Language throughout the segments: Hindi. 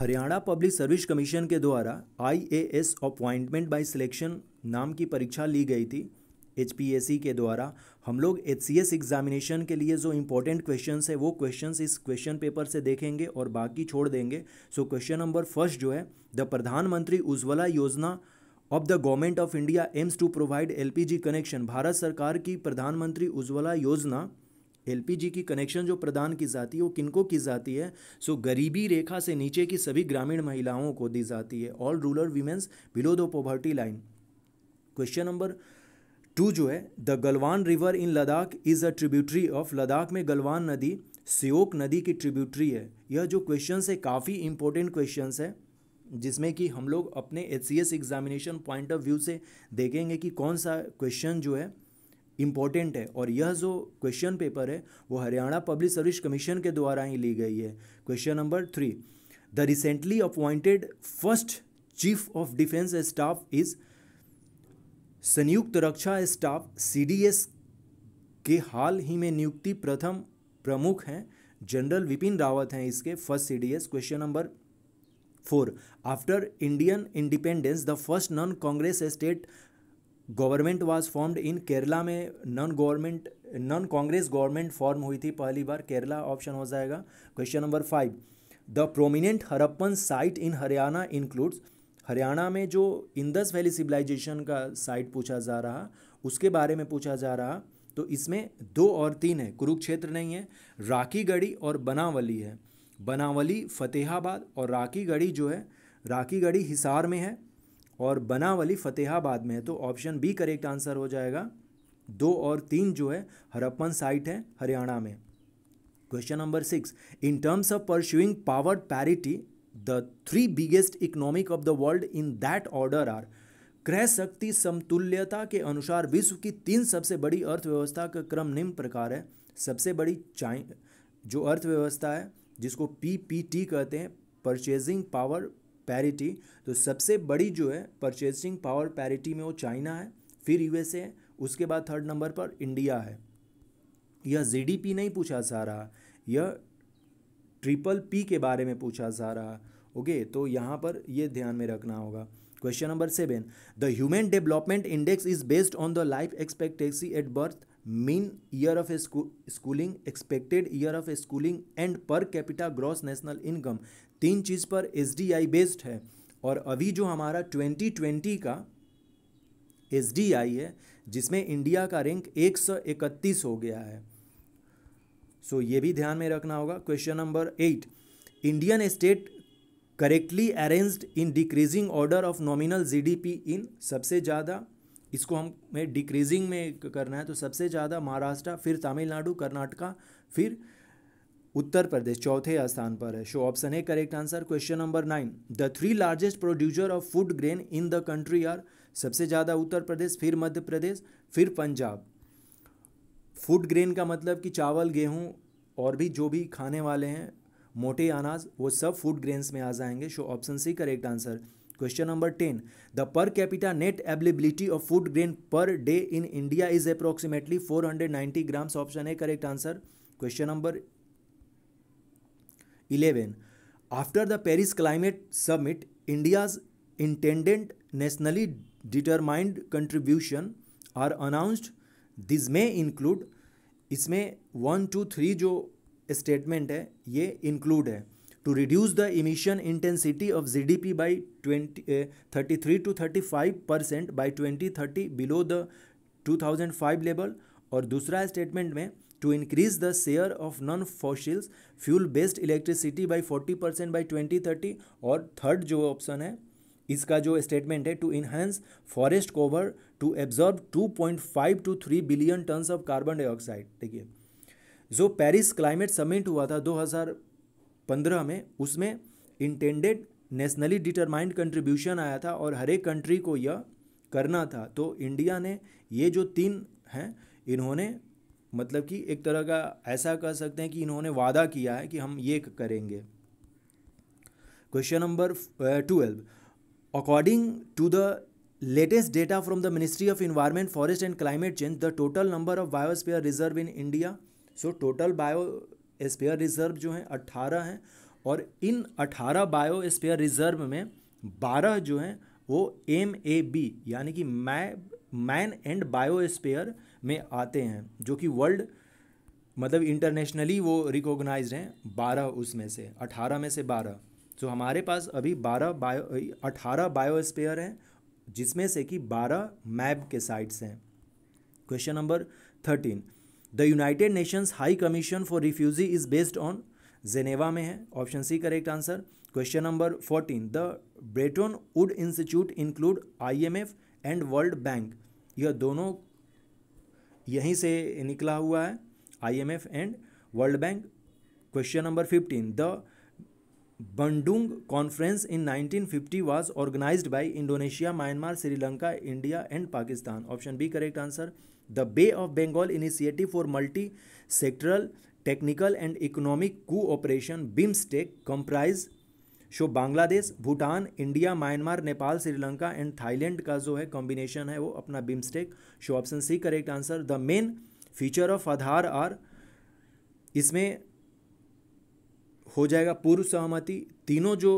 हरियाणा पब्लिक सर्विस कमीशन के द्वारा आईएएस अपॉइंटमेंट बाय सिलेक्शन नाम की परीक्षा ली गई थी एचपीएससी के द्वारा हम लोग एचसीएस एग्जामिनेशन के लिए जो इम्पोर्टेंट क्वेश्चन है वो क्वेश्चन इस क्वेश्चन पेपर से देखेंगे और बाकी छोड़ देंगे सो क्वेश्चन नंबर फर्स्ट जो है the Pradhan Mantri Ujjwala Yojana of the government of India aims to provide LPG connection Bharat सरकार की प्रधानमंत्री उज्ज्वला योजना एलपीजी की कनेक्शन जो प्रदान की जाती है वो किनको की जाती है सो गरीबी रेखा से नीचे की सभी ग्रामीण महिलाओं को दी जाती है all rural womens below the poverty line question number two जो है the Galwan river in Ladakh is a tributary of Ladakh में गलवान नदी सियोक नदी की ट्रिब्यूटरी है यह जो क्वेश्चन है काफ़ी इंपॉर्टेंट क्वेश्चन है जिसमें कि हम लोग अपने H examination point of view से देखेंगे कि कौन सा क्वेश्चन जो है इम्पॉर्टेंट है और यह जो क्वेश्चन पेपर है वो हरियाणा पब्लिक सर्विस कमीशन के द्वारा ही ली गई है question number three the recently appointed first chief of defence staff is संयुक्त रक्षा स्टाफ सी के हाल ही में नियुक्ति प्रथम प्रमुख हैं जनरल विपिन रावत हैं इसके first C question number four after Indian independence the first non Congress state government was formed in Kerala में non government non Congress government form हुई थी पहली बार केरला ऑप्शन हो जाएगा question number five the prominent Harappan site in Haryana includes Haryana में जो इंदस वैली सिविलाइजेशन का साइट पूछा जा रहा उसके बारे में पूछा जा रहा तो इसमें दो और तीन है कुरुक्षेत्र नहीं है राखीगढ़ी और बनावली है बनावली फतेहाबाद और राखीगढ़ी जो है राखीगढ़ी हिसार में है और बनावली फतेहाबाद में है तो ऑप्शन बी करेक्ट आंसर हो जाएगा दो और तीन जो है हरप्पन साइट है हरियाणा में question number six in terms of pursuing power parity the three biggest economic of the world in that order are क्रय शक्ति समतुल्यता के अनुसार विश्व की तीन सबसे बड़ी अर्थव्यवस्था का क्रम निम्न प्रकार है सबसे बड़ी चाइन जो अर्थव्यवस्था है जिसको पी पी टी कहते हैं परचेजिंग पावर पैरिटी तो सबसे बड़ी जो है परचेसिंग पावर पैरिटी में वो चाइना है फिर यूएसए है उसके बाद थर्ड नंबर पर इंडिया है यह जीडीपी नहीं पूछा जा रहा यह ट्रिपल पी के बारे में पूछा जा रहा ओके तो यहाँ पर यह ध्यान में रखना होगा question number seven the human development index is based on the life expectancy at birth mean year of schooling expected year of schooling and per capita gross national income तीन चीज़ पर एस बेस्ड है और अभी जो हमारा 2020 का एस है जिसमें इंडिया का रैंक एक हो गया है सो so, ये भी ध्यान में रखना होगा question number eight Indian state correctly arranged in decreasing order of nominal GDP in सबसे ज़्यादा इसको हमें डिक्रीजिंग में करना है तो सबसे ज़्यादा महाराष्ट्र फिर तमिलनाडु कर्नाटका फिर उत्तर प्रदेश चौथे स्थान पर है शो ऑप्शन है correct answer question number nine the three largest producer of food grain in the country are सबसे ज़्यादा उत्तर प्रदेश फिर मध्य प्रदेश फिर पंजाब फूड ग्रेन का मतलब कि चावल गेहूँ और भी जो भी खाने वाले हैं मोटे अनाज वो सब फूड ग्रेन्स में आ जाएंगे so option C correct answer question number ten the per capita net availability of food grain per day in India is approximately ninety grams option है correct answer question number eleven after the Paris climate summit India's intended nationally determined contribution are announced this में इंक्लूड इसमें वन टू थ्री जो स्टेटमेंट है ये इंक्लूड है to reduce the emission intensity of G D P by twenty thirty three to thirty five percent by twenty thirty below the two thousand five level और दूसरा स्टेटमेंट में to increase the share of non-fossil fuel based electricity by 40 percent by twenty thirty और थर्ड जो ऑप्शन है इसका जो स्टेटमेंट है to enhance forest cover to absorb five to three billion tons of carbon dioxide देखिए जो पेरिस क्लाइमेट समिट हुआ था दो हजार पंद्रह में उसमें इंटेंडेड नेशनली डिटरमाइंड कंट्रीब्यूशन आया था और हर एक कंट्री को यह करना था तो इंडिया ने ये जो तीन हैं इन्होंने मतलब कि एक तरह का ऐसा कह सकते हैं कि इन्होंने वादा किया है कि हम ये करेंगे question number twelve according to the latest data from the ministry of environment forest and climate change the total number of biosphere reserve in India so total bio biosphere reserve जो हैं अट्ठारह हैं और इन अट्ठारह बायोस्फीयर रिजर्व में बारह जो हैं वो एम ए बी यानी कि ma man and bio biosphere में आते हैं जो कि वर्ल्ड मतलब इंटरनेशनली वो रिकॉग्नाइज हैं बारह उसमें से अठारह में से बारह तो हमारे पास अभी बारह बायो अठारह बायोस्पेयर हैं जिसमें से कि बारह मैप के साइट्स हैं question number thirteen the United Nations high commission for refugee is based on Geneva में है option C correct answer question number fourteen the Bretton Woods institute include F and World Bank यह दोनों यहीं से निकला हुआ है IMF and World Bank question number fifteen the Bandung conference in 1950 was organise by Indonesia Myanmar Sri Lanka India and Pakistan option B correct answer the bay of Bengal initiative for multi sectoral technical and economic cooperation BIMSTEC comprise so Bangladesh Bhutan India Myanmar Nepal Sri Lanka and Thailand का जो है कॉम्बिनेशन है वो अपना BIMSTEC so option C correct answer the main feature of Aadhaar are इसमें हो जाएगा पूर्व सहमति तीनों जो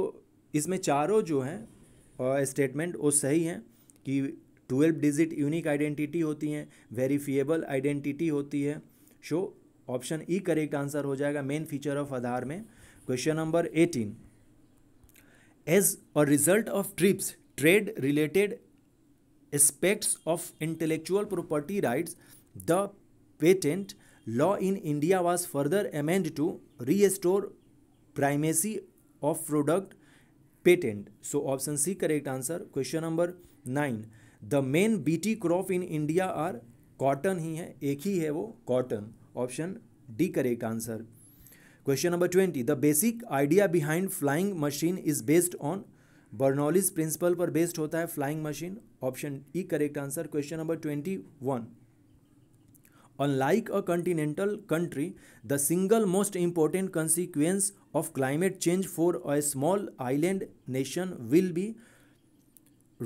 इसमें चारों जो हैं स्टेटमेंट वो सही हैं कि ट्वेल्व डिजिट यूनिक आइडेंटिटी होती हैं वेरीफिएबल आइडेंटिटी होती है so option E correct answer हो जाएगा मेन फीचर ऑफ आधार में question number eighteen as a result of TRIPS trade related aspects of intellectual property rights the patent law in India was further amend to restore primacy of product patent so option C correct answer question number nine the main B T crop in India are cotton ही है एक ही है वो cotton option D correct answer question number twenty the basic idea behind flying machine is based on Bernoulli's principle पर बेस्ड होता है flying machine option E correct answer question number twenty one unlike a continental country the single most important consequence of climate change for a small island nation will be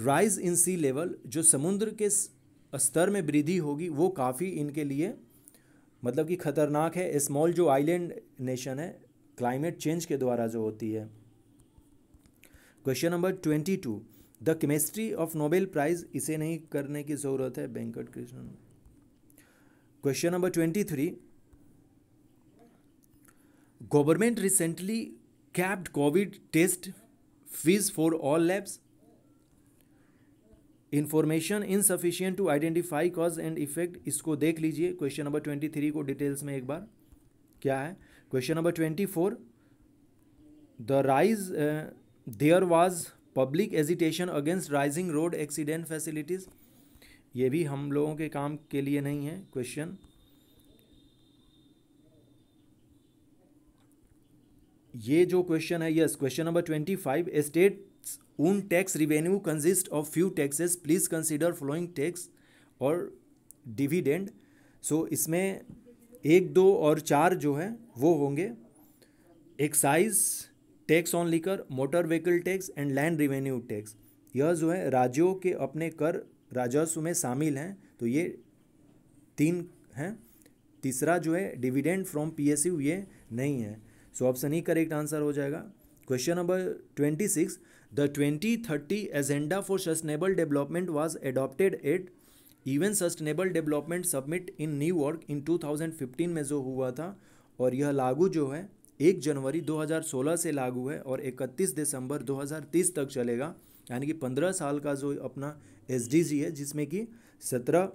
rise in sea level जो समुद्र के स्तर में वृद्धि होगी वो काफ़ी इनके लिए मतलब कि ख़तरनाक है स्मॉल जो आइलैंड नेशन है क्लाइमेट चेंज के द्वारा जो होती है question number twenty two the chemistry of Nobel prize इसे नहीं करने की ज़रूरत है Venkat Krishnan question number twenty three government recently capped COVID test fees for all labs information insufficient to identify cause and effect इसको देख लीजिए क्वेश्चन नंबर ट्वेंटी थ्री को डिटेल्स में एक बार क्या है question number twenty four the rise there was public agitation against rising road accident facilities ये भी हम लोगों के काम के लिए नहीं है क्वेश्चन ये जो क्वेश्चन है yes question number twenty five state own tax revenue consist of few taxes please consider following tax और डिविडेंड सो इसमें एक दो और चार जो है वो होंगे excise tax on liquor motor vehicle tax and land revenue tax यह जो है राज्यों के अपने कर राजस्व में शामिल हैं तो ये तीन हैं तीसरा जो है डिविडेंड फ्रॉम पीएसयू ये नहीं है सो ऑप्शन ही करेक्ट आंसर हो जाएगा question number twenty six The 2030 Agenda for Sustainable Development was adopted at even sustainable development summit in New York in 2015 में जो हुआ था और यह लागू जो है एक जनवरी 2016 से लागू है और 31 दिसंबर 2030 तक चलेगा यानी कि 15 साल का जो अपना एस है जिसमें कि 17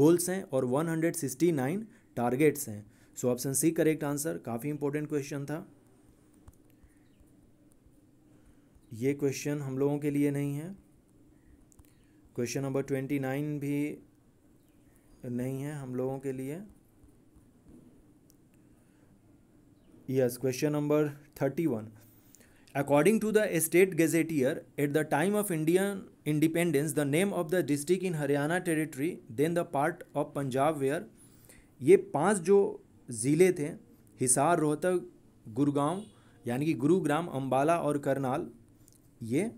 गोल्स हैं और 169 टारगेट्स हैं so option C correct answer काफ़ी इंपॉर्टेंट क्वेश्चन था ये क्वेश्चन हम लोगों के लिए नहीं है क्वेश्चन नंबर ट्वेंटी नाइन भी नहीं है हम लोगों के लिए yes question number thirty one according to the state gazetteer at the time of Indian independence the name of the district in Haryana territory then the part of Punjab where ये पांच जो ज़िले थे हिसार रोहतक गुरुगांव यानी कि गुरुग्राम अम्बाला और करनाल ये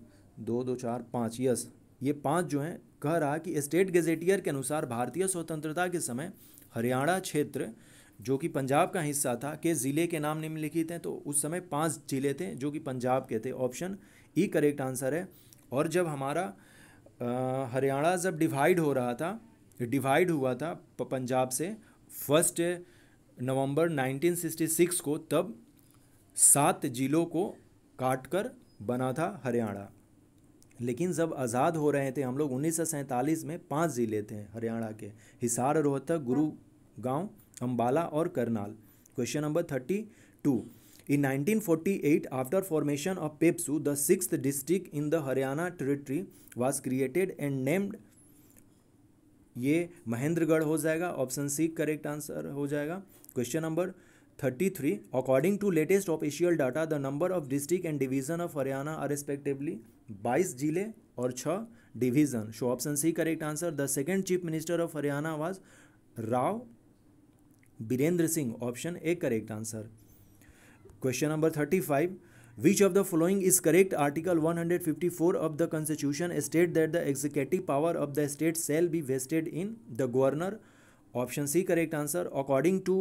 दो दो चार पाँच यस ये पाँच जो हैं कह रहा कि स्टेट गजेटियर के अनुसार भारतीय स्वतंत्रता के समय हरियाणा क्षेत्र जो कि पंजाब का हिस्सा था के ज़िले के नाम निम्नलिखित हैं तो उस समय पांच ज़िले थे जो कि पंजाब के थे ऑप्शन ई करेक्ट आंसर है और जब हमारा हरियाणा जब डिवाइड हो रहा था डिवाइड हुआ था पंजाब से फर्स्ट नवंबर 1966 को तब सात जिलों को काटकर बना था हरियाणा लेकिन जब आज़ाद हो रहे थे हम लोग उन्नीस में पाँच ज़िले थे हरियाणा के हिसार रोहतक गांव अम्बाला और Karnal question number thirty two in 1948, after formation of PEPSU the six district in the Haryana territory was created and named ये महेंद्रगढ़ हो जाएगा ऑप्शन सी करेक्ट आंसर हो जाएगा question number 33 according to latest official data the number of district and division of haryana are respectively 22 जिले और 6 division so option C correct answer the second chief minister of Haryana was Rao Birendra Singh option A correct answer question number 35 which of the following is correct article 154 of the constitution states that the executive power of the state shall be vested in the governor option C correct answer according to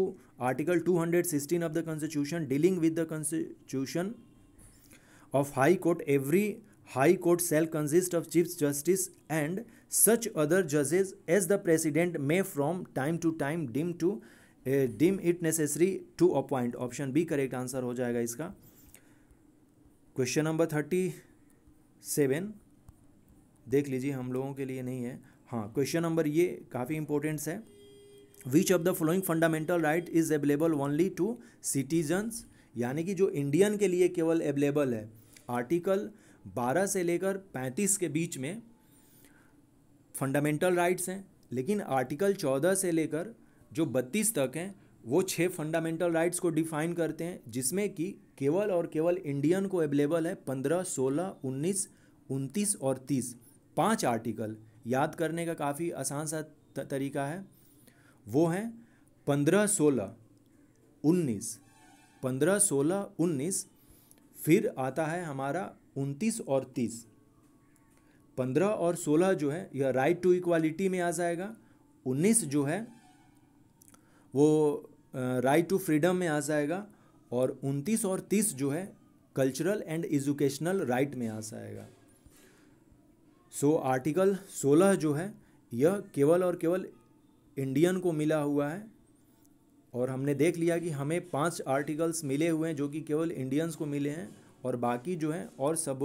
article two hundred sixteen of the constitution dealing with the constitution of high court every high court shall consist of chief justice and such other जजेज as the president may from time to time deem to deem it necessary to appoint option B correct answer हो जाएगा इसका क्वेश्चन नंबर थर्टी सेवन देख लीजिए हम लोगों के लिए नहीं है हाँ क्वेश्चन नंबर ये काफ़ी इंपॉर्टेंट्स है which of the following fundamental right is available only to citizens यानी कि जो इंडियन के लिए केवल अवेलेबल है आर्टिकल 12 से लेकर 35 के बीच में फंडामेंटल राइट्स हैं लेकिन आर्टिकल 14 से लेकर जो 32 तक हैं वो छः फंडामेंटल राइट्स को डिफाइन करते हैं जिसमें कि केवल और केवल इंडियन को अवेलेबल है 15, 16, 19, 29 और 30 पांच आर्टिकल याद करने का काफ़ी आसान सा तरीका है वो हैं पंद्रह सोलह उन्नीस पंद्रह सोलह उन्नीस फिर आता है हमारा उनतीस और तीस पंद्रह और सोलह जो है यह राइट टू इक्वालिटी में आ जाएगा उन्नीस जो है वो राइट टू फ्रीडम में आ जाएगा और उनतीस और तीस जो है कल्चरल एंड एजुकेशनल राइट में आ जाएगा सो आर्टिकल सोलह जो है यह केवल और केवल इंडियन को मिला हुआ है और हमने देख लिया कि हमें पांच आर्टिकल्स मिले हुए हैं जो कि केवल इंडियंस को मिले हैं और बाकी जो हैं और सब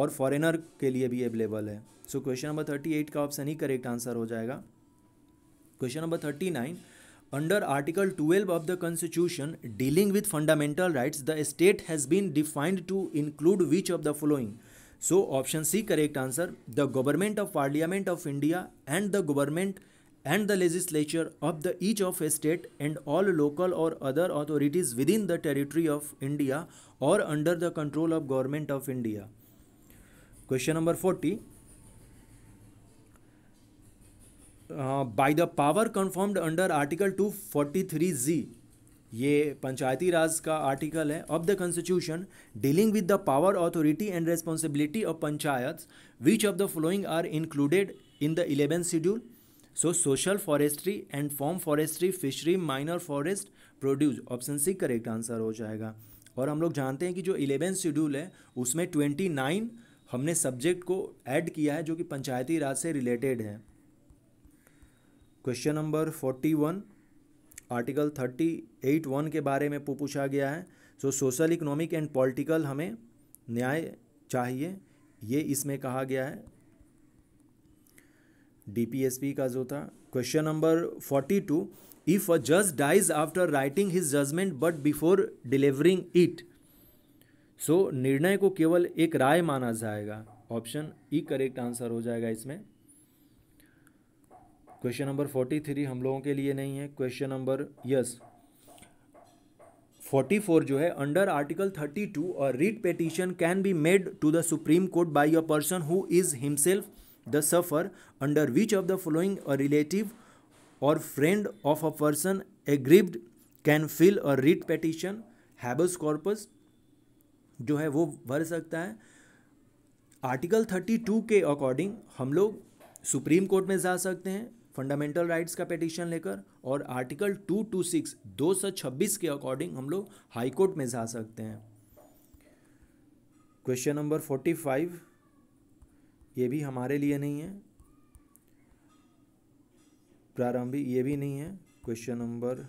और फॉरेनर के लिए भी अवेलेबल है so question number thirty eight का ऑप्शन ही करेक्ट आंसर हो जाएगा question number thirty nine under article twelve of the constitution dealing with fundamental rights the state has been defined to include which of the following so option C correct answer the government of parliament of India and the government and the legislature of the each of a state and all local or other authorities within the territory of India or under the control of government of India. Question number 40. Uh, by the power confirmed under Article 243G three Z, Panchayati Raj का आर्टिकल है of the constitution dealing with the power authority and responsibility of panchayat which of the following are included in the eleventh schedule so social forestry and farm forestry fishery minor forest produce option C correct answer हो जाएगा और हम लोग जानते हैं कि जो इलेवेंथ शेड्यूल है उसमें ट्वेंटी नाइन हमने सब्जेक्ट को ऐड किया है जो कि पंचायती राज से रिलेटेड है question number forty one article thirty eight one के बारे में पूछा गया है so social economic and political हमें न्याय चाहिए ये इसमें कहा गया है डीपीएसपी का जो था question number forty two if a जज dies after writing his judgment but before delivering it so निर्णय को केवल एक राय माना जाएगा ऑप्शन ई करेक्ट आंसर हो जाएगा इसमें क्वेश्चन नंबर फोर्टी थ्री हम लोगों के लिए नहीं है question number yes forty four जो है अंडर आर्टिकल थर्टी टू और writ petition can be made to the supreme court by a person who is himself the suffer under which of the following a relative or friend of a person aggrieved can file a writ petition habeas corpus जो है वो भर सकता है आर्टिकल थर्टी टू के अकॉर्डिंग हम लोग सुप्रीम कोर्ट में जा सकते हैं फंडामेंटल राइट्स का पेटिशन लेकर और आर्टिकल टू टू सिक्स दो सौ छब्बीस के अकॉर्डिंग हम लोग हाईकोर्ट में जा सकते हैं क्वेश्चन नंबर फोर्टी फाइव ये भी हमारे लिए नहीं है प्रारंभिक ये भी नहीं है question number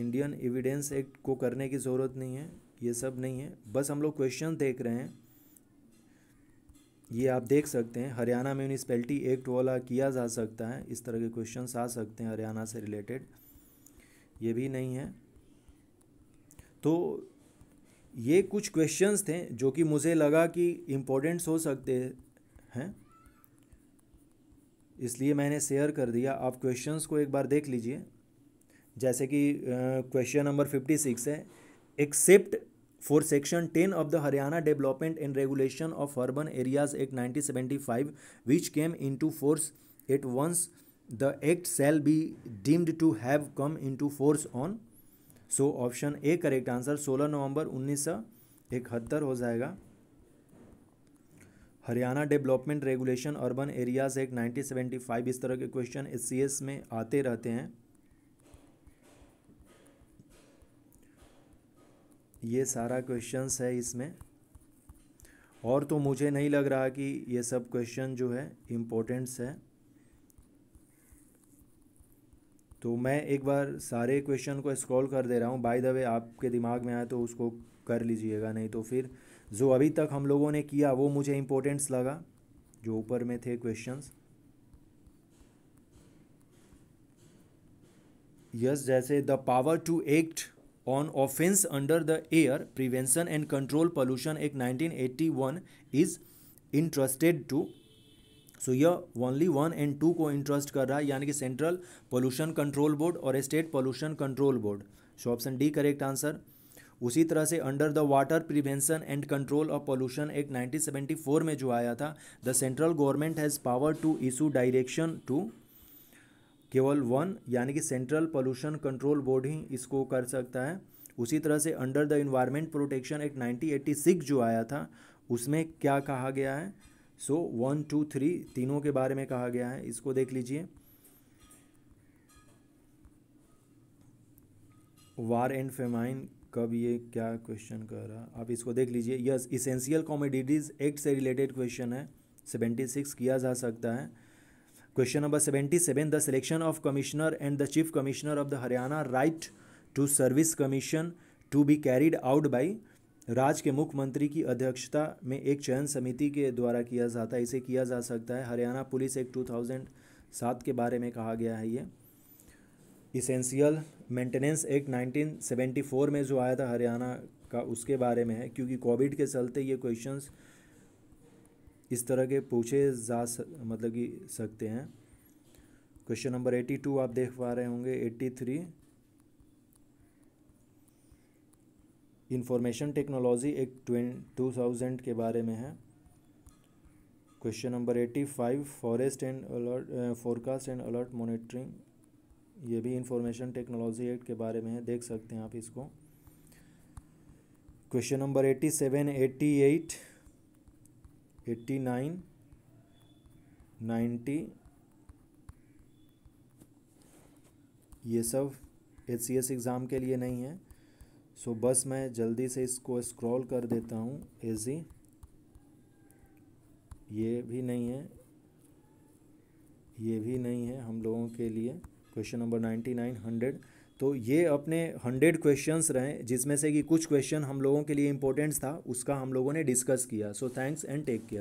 Indian evidence act को करने की ज़रूरत नहीं है ये सब नहीं है बस हम लोग क्वेश्चन देख रहे हैं ये आप देख सकते हैं हरियाणा म्यूनिसपैलिटी एक्ट वाला किया जा सकता है इस तरह के क्वेश्चन आ सकते हैं हरियाणा से रिलेटेड ये भी नहीं है तो ये कुछ क्वेश्चंस थे जो कि मुझे लगा कि इम्पोर्टेंट्स हो सकते हैं इसलिए मैंने शेयर कर दिया आप क्वेश्चंस को एक बार देख लीजिए जैसे कि क्वेश्चन नंबर फिफ्टी सिक्स है except for section ten of the Haryana development and regulation of urban areas act nineteen seventy five which came into force at once the act shall be deemed to have come into force on so option A correct answer सोलह नवंबर उन्नीस सौ इकहत्तर हो जाएगा Haryana development regulation urban areas act 1975 इस तरह के क्वेश्चन एस में आते रहते हैं ये सारा क्वेश्चंस है इसमें और तो मुझे नहीं लग रहा कि ये सब क्वेश्चन जो है इम्पोर्टेंट्स है तो मैं एक बार सारे क्वेश्चन को स्क्रॉल कर दे रहा हूँ बाय द वे आपके दिमाग में आए तो उसको कर लीजिएगा नहीं तो फिर जो अभी तक हम लोगों ने किया वो मुझे इंपॉर्टेंट्स लगा जो ऊपर में थे क्वेश्चंस यस जैसे the power to act on offence under the air prevention and control pollution act 1981 is entrusted to so यह ओनली वन एंड टू को इंटरेस्ट कर रहा है यानी कि सेंट्रल पोल्यूशन कंट्रोल बोर्ड और state pollution control board so option D correct answer उसी तरह से under the water prevention and control of pollution act 1974 में जो आया था the central government has power to issue direction to केवल वन यानी कि सेंट्रल पोल्यूशन कंट्रोल बोर्ड ही इसको कर सकता है उसी तरह से under the environment protection act six जो आया था उसमें क्या कहा गया है सो वन टू थ्री तीनों के बारे में कहा गया है इसको देख लीजिए वार एंड फेमाइन कब ये क्या क्वेश्चन कर रहा है आप इसको देख लीजिए यस इसेंशियल कॉमोडिटीज़ एक्ट से रिलेटेड क्वेश्चन है सेवेंटी सिक्स किया जा सकता है question number seventy seven the selection of commissioner and the chief commissioner of the Haryana right to service commission to be carried out by राज्य के मुख्यमंत्री की अध्यक्षता में एक चयन समिति के द्वारा किया जाता है इसे किया जा सकता है Haryana police act two thousand सात के बारे में कहा गया है ये इसेंशियल मेंटेनेंस एक्ट 1974 में जो आया था हरियाणा का उसके बारे में है क्योंकि कोविड के चलते ये क्वेश्चंस इस तरह के पूछे जा मतलब कि सकते हैं क्वेश्चन नंबर एट्टी टू आप देख पा रहे होंगे eighty three information technology act two thousand के बारे में है question number eighty five forest and alert forecast and alert monitoring ये भी इंफॉर्मेशन टेक्नोलॉजी एक्ट के बारे में है देख सकते हैं आप इसको question number eighty seven eighty eight eighty nine ninety ये सब एच सी एस एग्ज़ाम के लिए नहीं है सो so, बस मैं जल्दी से इसको स्क्रॉल कर देता हूँ एजी ये भी नहीं है ये भी नहीं है हम लोगों के लिए question number ninety nine hundred तो ये अपने हंड्रेड क्वेश्चंस रहे जिसमें से कि कुछ क्वेश्चन हम लोगों के लिए इंपॉर्टेंट था उसका हम लोगों ने डिस्कस किया so thanks and take care